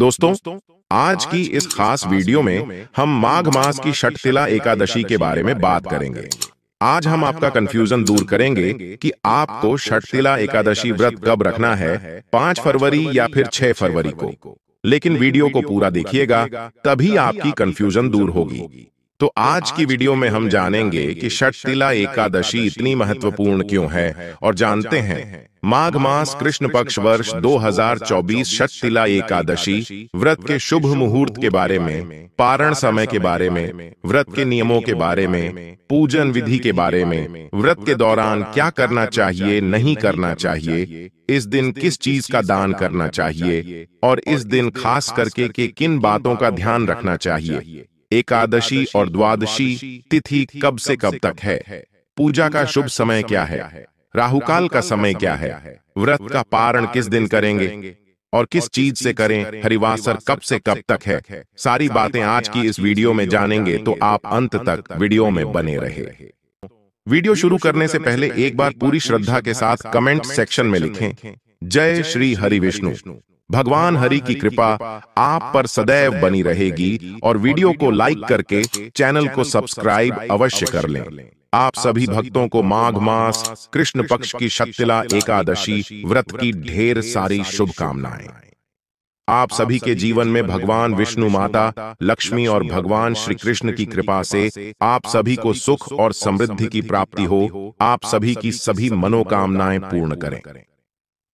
दोस्तों आज की इस खास वीडियो में हम माघ मास की शटतिला एकादशी के बारे में बात करेंगे आज हम आपका कंफ्यूजन दूर करेंगे कि आपको शटतिला एकादशी व्रत कब रखना है पांच फरवरी या फिर छह फरवरी को लेकिन वीडियो को पूरा देखिएगा तभी आपकी कंफ्यूजन दूर होगी तो, तो आज की वीडियो में हम जानेंगे कि शटतिला एकादशी इतनी महत्वपूर्ण क्यों है और जानते हैं माघ मास कृष्ण पक्ष वर्ष 2024 षटतिला एकादशी व्रत के शुभ मुहूर्त के बारे में पारण समय के बारे में व्रत के नियमों के बारे में पूजन विधि के बारे में व्रत के दौरान क्या करना चाहिए नहीं करना चाहिए इस दिन किस चीज का दान करना चाहिए और इस दिन खास करके के किन बातों का ध्यान रखना चाहिए एकादशी और द्वादशी तिथि कब से कब तक है पूजा का शुभ समय क्या है राहुकाल का समय क्या है व्रत का पारण किस दिन करेंगे और किस चीज से करें हरिवासर कब से कब तक है सारी बातें आज की इस वीडियो में जानेंगे तो, तो आप अंत तक वीडियो में बने रहे वीडियो शुरू करने से पहले एक बार पूरी श्रद्धा के साथ कमेंट सेक्शन में लिखें जय श्री हरि विष्णु भगवान हरि की कृपा आप पर सदैव बनी रहेगी और वीडियो को लाइक करके चैनल को सब्सक्राइब अवश्य कर लें आप सभी भक्तों को माघ मास कृष्ण पक्ष की शक्तिला एकादशी व्रत की ढेर सारी शुभकामनाएं आप सभी के जीवन में भगवान विष्णु माता लक्ष्मी और भगवान श्री कृष्ण की कृपा से आप सभी को सुख और समृद्धि की प्राप्ति हो आप सभी की सभी मनोकामनाएं पूर्ण करें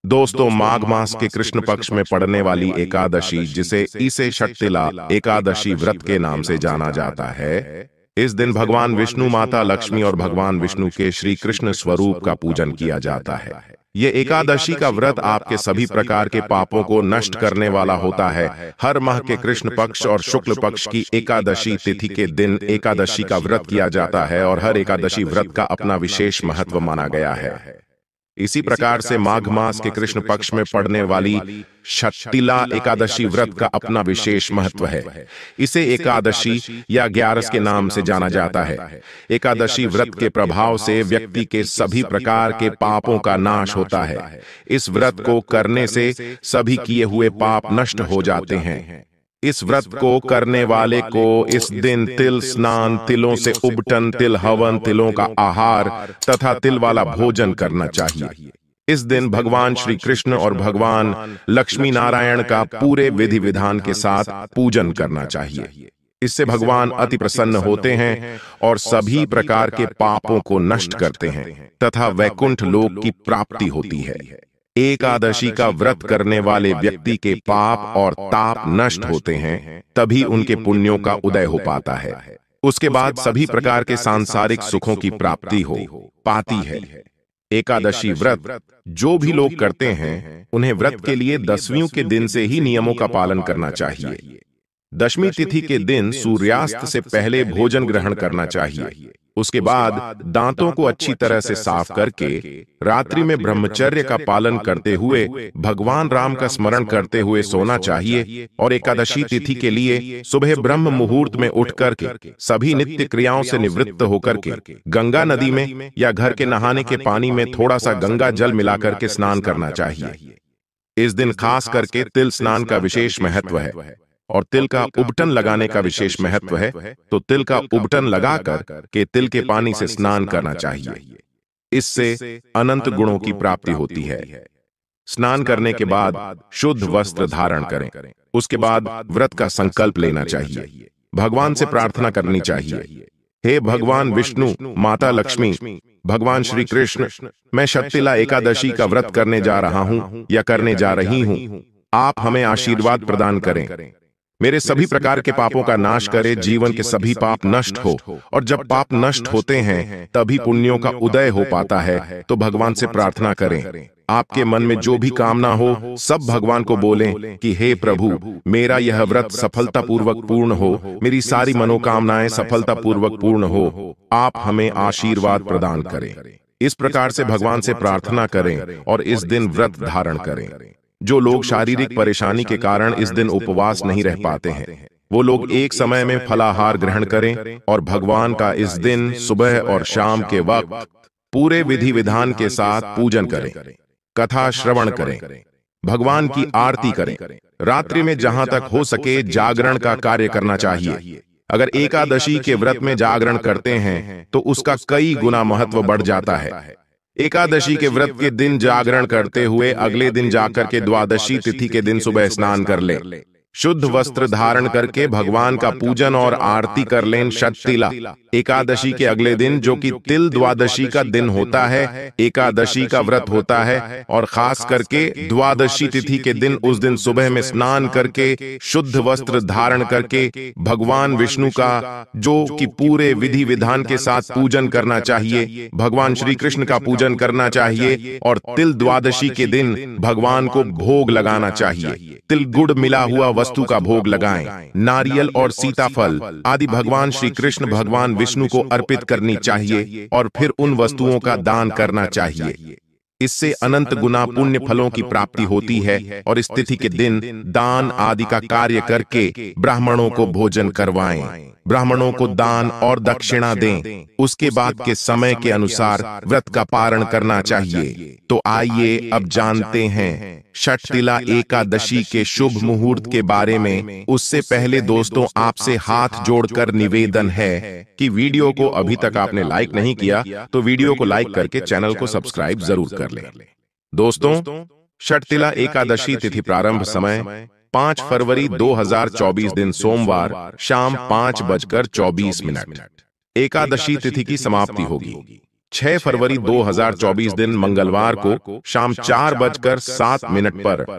दोस्तों माघ मास के कृष्ण पक्ष में पड़ने वाली एकादशी जिसे इसे शक्तिला एकादशी व्रत के नाम से जाना जाता है इस दिन भगवान विष्णु माता लक्ष्मी और भगवान विष्णु के श्री कृष्ण स्वरूप का पूजन किया जाता है ये एकादशी का व्रत आपके सभी प्रकार के पापों को नष्ट करने वाला होता है हर माह के कृष्ण पक्ष और शुक्ल पक्ष की एकादशी तिथि के दिन एकादशी का व्रत किया जाता है और हर एकादशी व्रत का अपना विशेष महत्व माना गया है इसी प्रकार से माघ मास के कृष्ण पक्ष में पड़ने वाली शक्तिला एकादशी व्रत का अपना विशेष महत्व है इसे एकादशी या ग्यारस के नाम से जाना जाता है एकादशी व्रत के प्रभाव से व्यक्ति के सभी प्रकार के पापों का नाश होता है इस व्रत को करने से सभी किए हुए पाप नष्ट हो जाते हैं इस व्रत को करने वाले को इस दिन तिल स्नान तिलों से उबटन तिल हवन तिलों का आहार तथा तिल वाला भोजन करना चाहिए इस दिन भगवान श्री कृष्ण और भगवान लक्ष्मी नारायण का पूरे विधि विधान के साथ पूजन करना चाहिए इससे भगवान अति प्रसन्न होते हैं और सभी प्रकार के पापों को नष्ट करते हैं तथा वैकुंठ लोक की प्राप्ति होती है एकादशी का व्रत करने वाले व्यक्ति के पाप और ताप नष्ट होते हैं तभी उनके पुण्यों का उदय हो पाता है उसके बाद सभी प्रकार के सांसारिक सुखों की प्राप्ति हो पाती है एकादशी व्रत जो भी लोग करते हैं उन्हें व्रत के लिए दसवीं के दिन से ही नियमों का पालन करना चाहिए दशमी तिथि के दिन सूर्यास्त से पहले भोजन ग्रहण करना चाहिए उसके बाद दांतों को अच्छी तरह से साफ करके रात्रि में ब्रह्मचर्य का पालन करते हुए भगवान राम का स्मरण करते हुए सोना चाहिए और एकादशी तिथि के लिए सुबह ब्रह्म मुहूर्त में उठ करके सभी नित्य क्रियाओं से निवृत्त होकर के गंगा नदी में या घर के नहाने के पानी में थोड़ा सा गंगा जल मिलाकर के स्नान करना चाहिए इस दिन खास करके तिल स्नान का विशेष महत्व है और तिल का उबटन लगाने का विशेष महत्व है तो तिल का उबटन लगाकर के तिल के पानी से स्नान करना चाहिए इससे अनंत गुणों की प्राप्ति होती है स्नान करने के बाद शुद्ध वस्त्र धारण करें उसके बाद व्रत का संकल्प लेना चाहिए भगवान से प्रार्थना करनी चाहिए हे भगवान विष्णु माता लक्ष्मी भगवान श्री कृष्ण मैं शक्तिला एकादशी का व्रत करने जा रहा हूँ या करने जा रही हूँ आप हमें आशीर्वाद प्रदान करें मेरे सभी प्रकार के पापों का नाश करे जीवन के सभी पाप नष्ट हो और जब पाप नष्ट होते हैं तभी पुण्यों का उदय हो पाता है तो भगवान से तो प्रार्थना करें आपके मन में जो भी कामना हो सब भगवान को बोलें कि हे प्रभु मेरा यह व्रत सफलतापूर्वक पूर्ण हो मेरी सारी मनोकामनाएं सफलतापूर्वक पूर्ण हो आप हमें आशीर्वाद प्रदान करें इस प्रकार से भगवान से प्रार्थना करें और इस दिन व्रत धारण करें जो लोग शारीरिक परेशानी के कारण इस दिन उपवास नहीं रह पाते हैं वो लोग एक समय में फलाहार ग्रहण करें और भगवान का इस दिन सुबह और शाम के वक्त पूरे विधि विधान के साथ पूजन करें कथा श्रवण करें भगवान की आरती करें रात्रि में जहां तक हो सके जागरण का कार्य करना चाहिए अगर एकादशी के व्रत में जागरण करते हैं तो, तो उसका कई गुना महत्व बढ़ जाता है एकादशी के व्रत के दिन जागरण करते हुए अगले दिन जाकर के द्वादशी तिथि के दिन सुबह स्नान कर ले शुद्ध वस्त्र धारण करके भगवान का पूजन और आरती कर लें शक्तिला एकादशी के अगले दिन जो कि तिल द्वादशी का दिन होता है एकादशी का व्रत होता है और खास करके द्वादशी तिथि के दिन उस दिन सुबह में स्नान करके शुद्ध वस्त्र धारण करके भगवान विष्णु का जो कि पूरे विधि विधान के साथ पूजन करना चाहिए भगवान श्री कृष्ण का पूजन करना चाहिए और तिल द्वादशी के दिन भगवान को भोग लगाना चाहिए तिल गुड़ मिला हुआ वस्तु का भोग लगाए नारियल और सीताफल आदि भगवान श्री कृष्ण भगवान विष्णु को अर्पित करनी चाहिए और फिर उन वस्तुओं का दान करना चाहिए इससे अनंत गुना पुण्य फलों की प्राप्ति होती है और स्थिति के दिन दान आदि का कार्य करके ब्राह्मणों को भोजन करवाएं, ब्राह्मणों को दान और दक्षिणा दें, उसके बाद के समय के अनुसार व्रत का पारण करना चाहिए तो, तो आइए अब जानते हैं छठ तिला एकादशी के शुभ मुहूर्त के बारे में उससे पहले दोस्तों आपसे हाथ जोड़कर निवेदन है कि वीडियो को अभी तक आपने लाइक नहीं किया तो वीडियो तो को लाइक करके चैनल को सब्सक्राइब जरूर कर कर ले दोस्तों शटतिला एकादशी तिथि प्रारंभ समय पांच फरवरी 2024 दिन सोमवार शाम पांच बजकर चौबीस मिनट एकादशी तिथि की समाप्ति होगी 6 फरवरी 2024 दिन मंगलवार को शाम चार बजकर सात मिनट पर तो,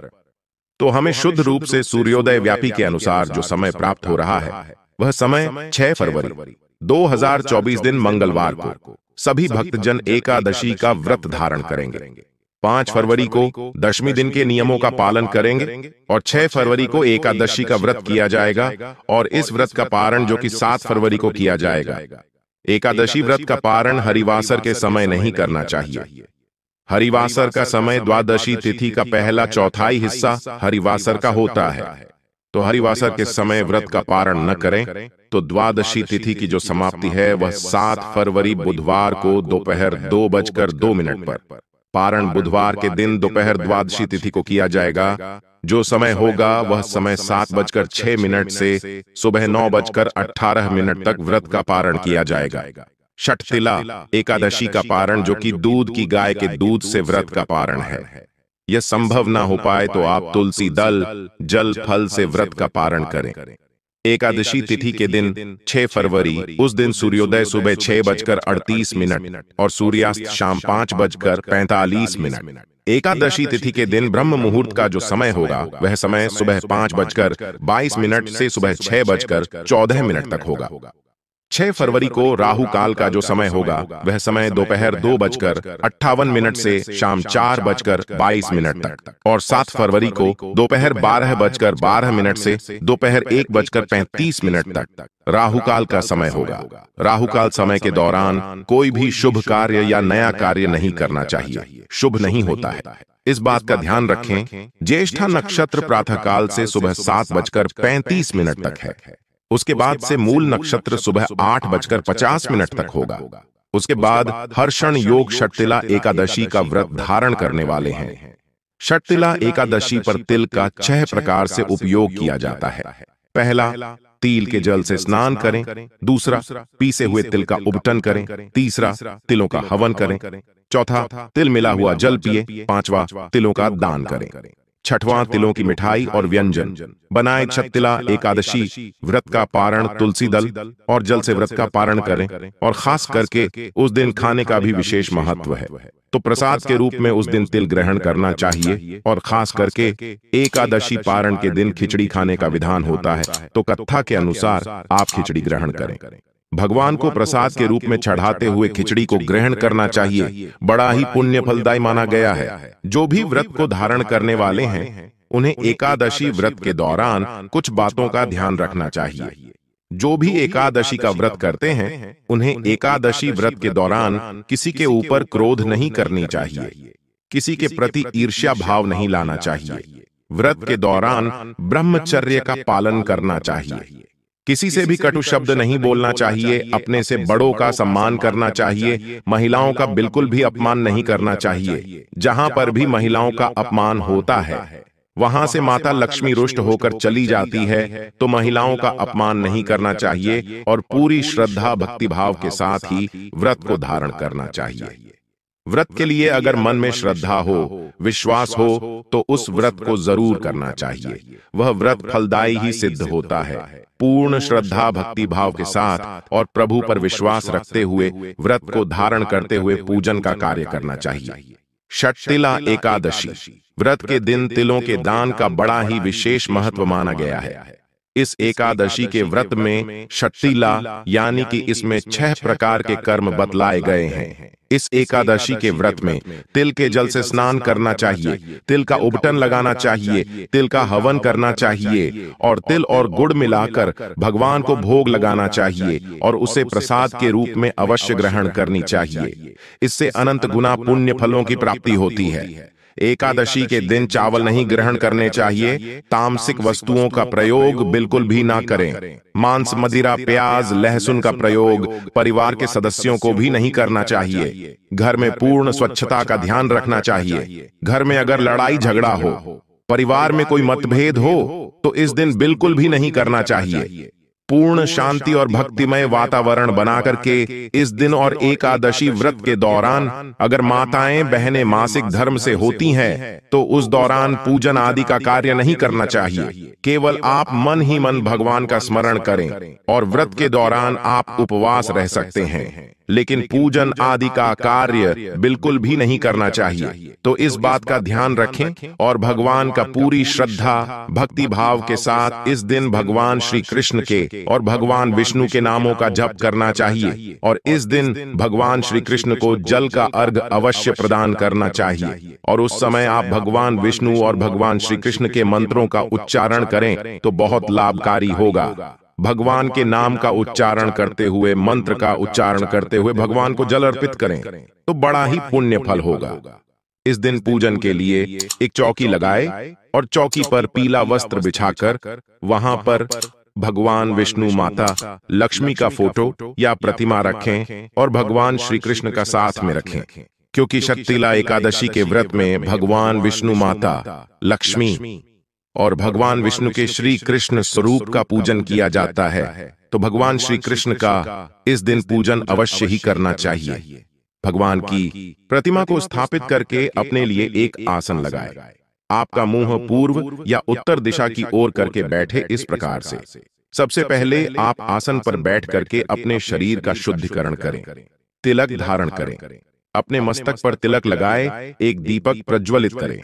तो हमें शुद्ध रूप से सूर्योदय व्यापी के अनुसार जो समय प्राप्त हो रहा है वह समय 6 फरवरी 2024 दिन मंगलवार को सभी भक्तजन एकादशी का व्रत धारण करेंगे पांच फरवरी को दशमी दिन के नियमों का पालन करेंगे और छह फरवरी को एकादशी का व्रत किया जाएगा और इस व्रत का पारण जो कि सात फरवरी को किया जाएगा एकादशी व्रत का पारण हरिवासर के समय नहीं करना चाहिए हरिवासर का समय द्वादशी तिथि का पहला चौथाई हिस्सा हरिवासर का होता है तो हरिवासर के समय व्रत का पारण न करें तो द्वादशी तिथि की जो समाप्ति है वह सात फरवरी बुधवार को दोपहर दो बजकर दो मिनट पर पारण बुधवार के दिन दोपहर द्वादशी तिथि को किया जाएगा जो समय होगा वह समय सात बजकर छह मिनट से सुबह नौ बजकर अठारह मिनट तक व्रत का पारण किया जाएगा छठ एकादशी का पारण जो कि दूध की गाय के दूध से व्रत का पारण है यह संभव ना हो पाए तो, तो आप तुलसी दल जल फल से व्रत का पारण करें एकादशी तिथि के दिन 6 फरवरी उस दिन सूर्योदय सुबह छह बजकर अड़तीस मिनट और सूर्यास्त शाम पांच बजकर पैंतालीस मिनट एकादशी तिथि के दिन ब्रह्म मुहूर्त का जो समय होगा वह समय सुबह पांच बजकर बाईस मिनट से सुबह छह बजकर चौदह मिनट तक होगा 6 फरवरी को राहु काल का जो समय होगा वह समय दोपहर दो, बजकर अट्ठावन मिनट से शाम चार बजकर बाईस मिनट तक और 7 फरवरी को दोपहर बारह बजकर बारह मिनट से दोपहर एक बजकर पैंतीस मिनट तक राहु काल का समय होगा राहु काल समय के दौरान कोई भी शुभ कार्य या नया कार्य नहीं करना चाहिए शुभ नहीं होता है इस बात का ध्यान रखें ज्येष्ठा नक्षत्र प्रातः काल से सुबह सात बजकर पैंतीस मिनट तक है उसके बाद से मूल नक्षत्र सुबह आठ बजकर पचास मिनट तक होगा उसके बाद हर्षण योग शटतिला एकादशी का व्रत धारण करने वाले हैं शटतिला एकादशी पर तिल का छह प्रकार से उपयोग किया जाता है पहला तिल के जल से स्नान करें दूसरा पीसे हुए तिल का उपटन करें तीसरा तिलों का हवन करें चौथा तिल मिला हुआ जल पिए पांचवा तिलों का दान करें छठवां तिलों की मिठाई और व्यंजन बनाए छत्तिला एकादशी व्रत का पारण तुलसी दल और जल से व्रत का पारण करें और खास करके उस दिन खाने का भी विशेष महत्व है तो, तो प्रसाद के रूप में उस दिन तिल ग्रहण करना चाहिए और खास करके एकादशी पारण के दिन खिचड़ी खाने का विधान होता है तो कथा के अनुसार आप खिचड़ी ग्रहण करें भगवान को प्रसाद के रूप में चढ़ाते हुए खिचड़ी को ग्रहण करना चाहिए बड़ा ही पुण्य फलदायी माना गया है जो भी व्रत को धारण करने वाले हैं उन्हें एकादशी व्रत के दौरान कुछ बातों का ध्यान रखना चाहिए जो भी एकादशी का व्रत करते हैं उन्हें एकादशी व्रत के दौरान किसी के ऊपर क्रोध नहीं करनी चाहिए किसी के प्रति ईर्ष्या भाव नहीं लाना चाहिए व्रत के दौरान ब्रह्मचर्य का पालन करना चाहिए किसी से भी कटु शब्द नहीं बोलना चाहिए अपने से बड़ों का सम्मान करना चाहिए महिलाओं का बिल्कुल भी अपमान नहीं करना चाहिए जहां पर भी महिलाओं का अपमान होता है वहां से माता लक्ष्मी रुष्ट होकर चली जाती है तो, तो महिलाओं का अपमान नहीं करना चाहिए और पूरी श्रद्धा भक्तिभाव के साथ ही व्रत को धारण करना चाहिए व्रत के लिए अगर मन में श्रद्धा हो विश्वास हो तो उस तो व्रत को जरूर करना चाहिए वह व्रत फलदायी ही सिद्ध होता है पूर्ण श्रद्धा भक्ति भाव के साथ और प्रभु पर विश्वास रखते हुए व्रत को धारण करते हुए पूजन का कार्य करना चाहिए षटतिला एकादशी व्रत के दिन तिलों के दान का बड़ा ही विशेष महत्व माना गया है इस एकादशी के व्रत में शट्टीला यानी कि इसमें छह प्रकार के कर्म बतलाए गए हैं इस एकादशी के व्रत में तिल के जल से स्नान करना चाहिए तिल का उबटन लगाना चाहिए तिल का हवन करना चाहिए और तिल और गुड़ मिलाकर भगवान को भोग लगाना चाहिए और उसे प्रसाद के रूप में अवश्य ग्रहण करनी चाहिए इससे अनंत गुना पुण्य फलों की प्राप्ति होती है एकादशी के दिन चावल नहीं ग्रहण करने चाहिए तामसिक वस्तुओं का प्रयोग बिल्कुल भी ना करें मांस मदिरा प्याज लहसुन का प्रयोग परिवार के सदस्यों को भी नहीं करना चाहिए घर में पूर्ण स्वच्छता का ध्यान रखना चाहिए घर में अगर लड़ाई झगड़ा हो परिवार में कोई मतभेद हो तो, तो इस दिन बिल्कुल भी नहीं करना चाहिए पूर्ण शांति और भक्तिमय वातावरण बना करके इस दिन और एकादशी व्रत के दौरान अगर माताएं बहनें मासिक धर्म से होती हैं तो उस दौरान पूजन आदि का कार्य नहीं करना चाहिए केवल आप मन ही मन भगवान का स्मरण करें और व्रत के दौरान आप उपवास रह सकते हैं लेकिन पूजन आदि का कार्य बिल्कुल भी नहीं करना चाहिए तो, तो इस बात का ध्यान रखें और भगवान का पूरी श्रद्धा भक्ति भाव के साथ इस दिन भगवान श्री कृष्ण के और भगवान विष्णु के नामों का जप करना चाहिए और इस दिन भगवान श्री कृष्ण को जल का अर्घ अवश्य प्रदान करना चाहिए और उस समय आप भगवान विष्णु और भगवान श्री कृष्ण के मंत्रों का उच्चारण करें तो बहुत तो लाभकारी होगा भगवान के नाम का उच्चारण करते हुए मंत्र का उच्चारण करते हुए भगवान को जल अर्पित करें तो बड़ा ही पुण्य फल होगा इस दिन पूजन के लिए एक चौकी लगाए और चौकी पर पीला वस्त्र बिछाकर वहां पर भगवान विष्णु माता लक्ष्मी का फोटो या प्रतिमा रखें और भगवान श्री कृष्ण का साथ में रखें क्योंकि शक्तिला एकादशी के व्रत में भगवान विष्णु माता लक्ष्मी और भगवान विष्णु के श्री कृष्ण स्वरूप का पूजन किया जाता है तो भगवान श्री कृष्ण का इस दिन पूजन अवश्य ही करना चाहिए भगवान की प्रतिमा को स्थापित करके अपने लिए एक आसन लगाए आपका मुंह पूर्व या उत्तर दिशा की ओर करके बैठे इस प्रकार से सबसे पहले आप आसन पर बैठ करके अपने शरीर का शुद्धिकरण करें तिलक धारण करें अपने मस्तक पर तिलक लगाए एक दीपक प्रज्वलित करें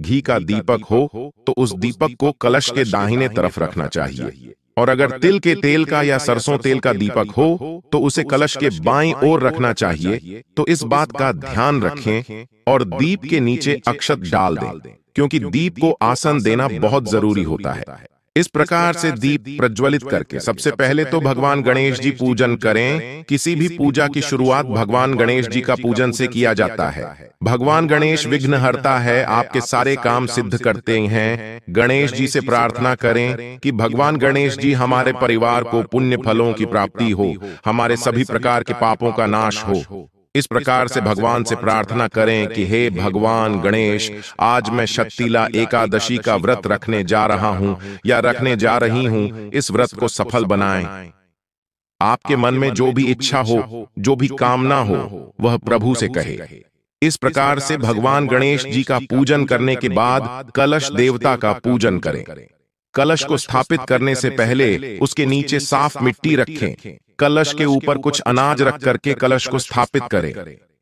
घी का दीपक हो तो उस तो दीपक को कलश के दाहिने तरफ रखना चाहिए और अगर तिल के तेल का या सरसों तेल का दीपक हो तो, तो उसे कलश के बाएं ओर रखना चाहिए तो, तो इस बात का ध्यान रखें और दीप के नीचे अक्षत डाल दें क्योंकि दीप को आसन देना बहुत जरूरी होता है इस प्रकार से दीप प्रज्वलित करके सबसे पहले तो, तो भगवान गणेश जी पूजन करें किसी भी पूजा की शुरुआत भगवान गणेश जी का पूजन से किया जाता है भगवान गणेश विघ्न हरता है आपके सारे काम सिद्ध करते हैं गणेश जी से प्रार्थना करें कि भगवान गणेश जी हमारे परिवार को पुण्य फलों की प्राप्ति हो हमारे सभी प्रकार के पापों का नाश हो इस प्रकार से भगवान से प्रार्थना करें कि हे भगवान गणेश आज मैं शक्तिला एकादशी का व्रत रखने जा रहा हूं या रखने जा रही हूं इस व्रत को सफल बनाएं। आपके मन में जो भी इच्छा हो जो भी कामना हो वह प्रभु से कहे इस प्रकार से भगवान गणेश जी का पूजन करने के बाद कलश देवता का पूजन करें कलश को स्थापित करने से पहले उसके नीचे साफ मिट्टी रखें कलश के ऊपर कुछ अनाज रख करके कलश को स्थापित करें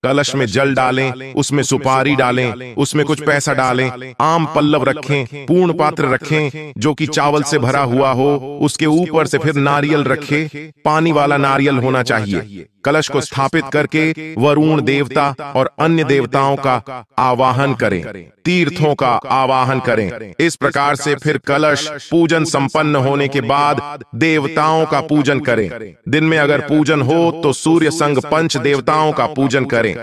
कलश में जल डालें उसमें सुपारी डालें उसमें कुछ पैसा डालें आम पल्लव रखें पूर्ण पात्र रखें जो कि चावल से भरा हुआ हो उसके ऊपर से फिर नारियल रखें पानी वाला नारियल होना चाहिए कलश को स्थापित करके वरुण देवता और अन्य देवताओं का आवाहन करें तीर्थों का आवाहन करें इस प्रकार से फिर कलश पूजन संपन्न होने के बाद देवताओं का पूजन करें दिन में अगर पूजन हो तो, तो सूर्य संग पंच देवताओं का पूजन करें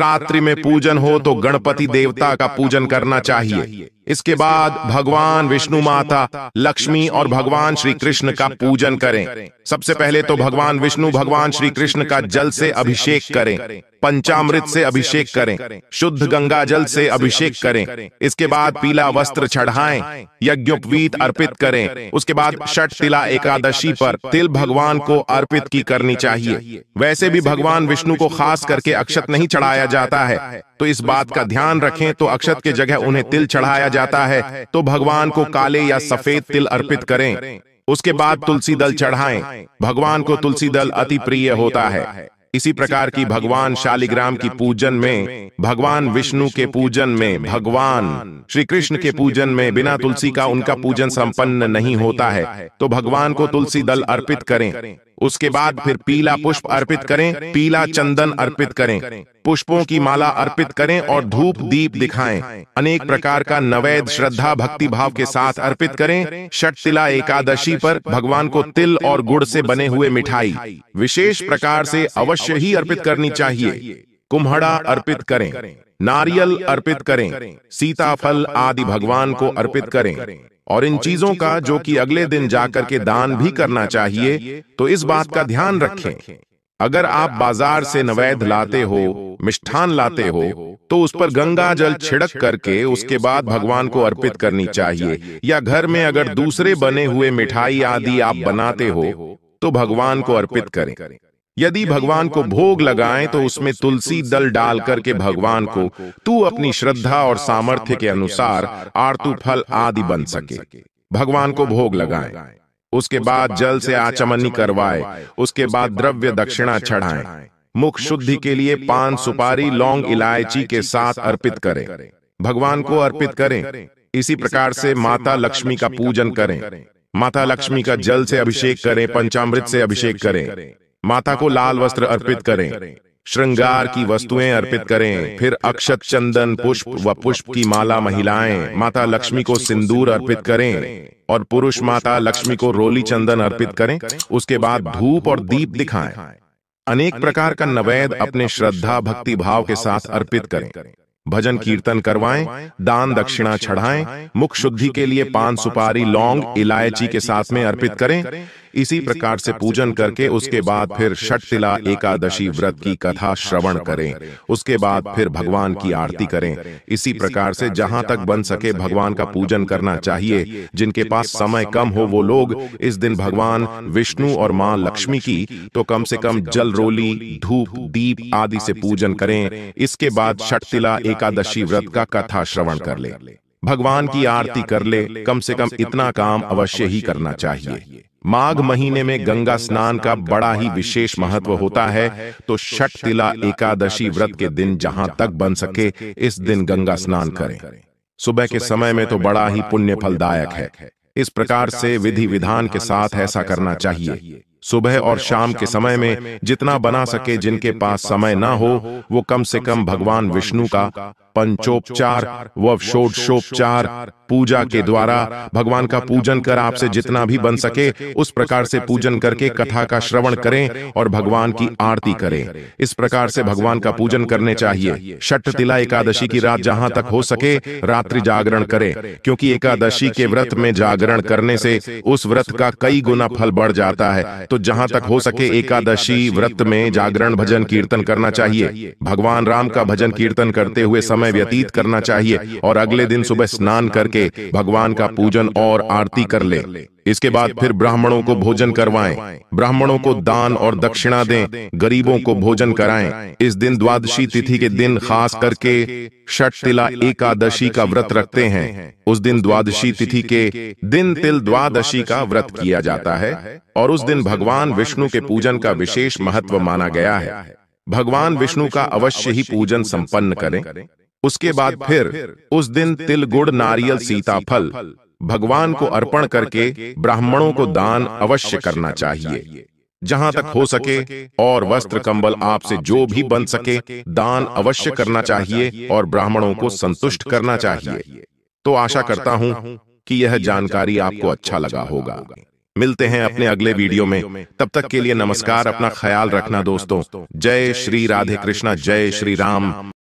रात्रि में पूजन हो तो, तो गणपति देवता का पूजन करना चाहिए इसके बाद भगवान विष्णु माता लक्ष्मी और भगवान श्री कृष्ण का पूजन करें सबसे पहले तो भगवान विष्णु भगवान श्री कृष्ण का जल से अभिषेक करें पंचामृत से अभिषेक करें शुद्ध गंगा जल से अभिषेक करें इसके बाद पीला वस्त्र चढ़ाएं यज्ञोपवीत अर्पित करें उसके बाद षट तिला एकादशी पर तिल भगवान को अर्पित की करनी चाहिए वैसे भी भगवान विष्णु को खास करके अक्षत नहीं चढ़ाया जाता है तो, तो इस बात का ध्यान तो रखें तो अक्षत के जगह उन्हें तिल चढ़ाया जाता है तो भगवान को काले या सफेद तिल अर्पित करें उसके बाद तुलसी दल चढ़ाएं भगवान को तुलसी दल अति प्रिय होता है इसी प्रकार की भगवान शालिग्राम की पूजन में भगवान विष्णु के पूजन में भगवान श्री कृष्ण के पूजन में बिना तुलसी का उनका पूजन संपन्न नहीं होता है तो भगवान को तुलसी दल अर्पित करें उसके बाद फिर पीला पुष्प अर्पित करें पीला चंदन अर्पित करें पुष्पों की माला अर्पित करें और धूप दीप दिखाएं अनेक प्रकार का नवैद श्रद्धा भक्ति भाव के साथ अर्पित करें षट तिला एकादशी पर भगवान को तिल और गुड़ से बने हुए मिठाई विशेष प्रकार से अवश्य ही अर्पित करनी चाहिए कुम्हड़ा अर्पित करें नारियल अर्पित करें सीताफल आदि भगवान को अर्पित करें और इन चीजों का जो कि अगले दिन जाकर के दान भी करना चाहिए तो, तो इस बात का ध्यान रखें अगर आप बाजार से नवैद लाते हो मिष्ठान लाते हो तो, तो उस पर गंगा जल छिड़क करके उसके बाद भगवान को अर्पित करनी चाहिए या घर में अगर दूसरे बने हुए मिठाई आदि आप बनाते हो तो, तो भगवान को अर्पित करें यदि भगवान को भोग लगाएं तो, तो उसमें तुलसी दल डाल करके भगवान को तू अपनी श्रद्धा और सामर्थ्य के अनुसार आरतु फल आदि बन सके भगवान को भोग लगाएं उसके बाद जल से आचमनी करवाए उसके बाद द्रव्य दक्षिणा चढ़ाएं मुख शुद्धि के लिए पान सुपारी लौंग इलायची के साथ अर्पित करें भगवान को अर्पित करें इसी प्रकार से माता लक्ष्मी का पूजन करें माता लक्ष्मी का जल से अभिषेक करें पंचामृत से अभिषेक करें माता को लाल वस्त्र अर्पित करें श्रृंगार की वस्तुएं अर्पित करें फिर अक्षत चंदन पुष्प व पुष्प की माला महिलाएं माता लक्ष्मी को सिंदूर अर्पित करें और पुरुष माता लक्ष्मी को रोली चंदन अर्पित करें उसके बाद धूप और दीप दिखाएं अनेक प्रकार का नवेद अपने श्रद्धा भक्ति भाव के साथ अर्पित करें भजन कीर्तन करवाएं, दान दक्षिणा चढ़ाएं, मुख शुद्धि के लिए पान सुपारी लौंग इलायची के साथ में अर्पित करें इसी प्रकार से पूजन करके उसके बाद फिर षटतिला एकादशी व्रत की कथा श्रवण करें उसके बाद फिर भगवान की आरती करें इसी प्रकार से जहां तक बन सके भगवान का पूजन करना चाहिए जिनके पास समय कम हो वो लोग इस दिन भगवान विष्णु और मां लक्ष्मी की तो, तो कम से कम जल रोली धूप दीप आदि से पूजन करें इसके बाद षटतिला एकादशी व्रत का कथा श्रवण कर ले भगवान की आरती कर ले कम से कम इतना काम अवश्य ही करना चाहिए माघ महीने में गंगा स्नान का बड़ा ही विशेष महत्व होता है तो छठ तो तिला एकादशी व्रत के दिन जहां तक बन सके इस दिन गंगा स्नान करें सुबह के समय में तो, तो बड़ा ही पुण्य फलदायक है इस प्रकार से विधि विधान के साथ ऐसा करना चाहिए सुबह और शाम के समय में जितना बना सके जिनके पास समय ना हो वो कम से कम भगवान विष्णु का पंचोपचार व षोडशोपचार पूजा के द्वारा भगवान का पूजन कर आपसे जितना भी बन सके उस प्रकार से पूजन करके कथा का श्रवण करें और भगवान की आरती करें इस प्रकार से भगवान का पूजन करने चाहिए छठ तिला एकादशी की रात जहां तक हो सके रात्रि जागरण करें क्योंकि एकादशी के व्रत में जागरण करने से उस व्रत का कई गुना फल बढ़ जाता है तो जहां तक हो सके एकादशी व्रत में जागरण भजन कीर्तन करना चाहिए भगवान राम का भजन कीर्तन करते हुए समय समय व्यतीत करना चाहिए और अगले दिन सुबह स्नान करके भगवान का पूजन और आरती कर ले इसके बाद फिर ब्राह्मणों को भोजन करवाएं, ब्राह्मणों को दान और दक्षिणा दें, गरीबों को भोजन कराएं। इस दिन द्वादशी तिथि के दिन खास करके षट तिला एकादशी का व्रत रखते हैं उस दिन द्वादशी तिथि के दिन तिल द्वादशी का व्रत किया जाता है और उस दिन भगवान विष्णु के पूजन का विशेष महत्व माना गया है भगवान विष्णु का अवश्य ही पूजन संपन्न करें उसके बाद फिर उस दिन तिल गुड़ नारियल सीताफल भगवान को अर्पण करके ब्राह्मणों को दान अवश्य करना चाहिए जहां तक हो सके और वस्त्र कंबल आपसे जो भी बन सके दान अवश्य करना चाहिए और ब्राह्मणों को संतुष्ट करना चाहिए तो, तो आशा करता हूं कि यह जानकारी आपको अच्छा लगा होगा मिलते हैं अपने अगले वीडियो में तब तक के लिए नमस्कार अपना ख्याल रखना दोस्तों जय श्री राधे कृष्णा जय श्री राम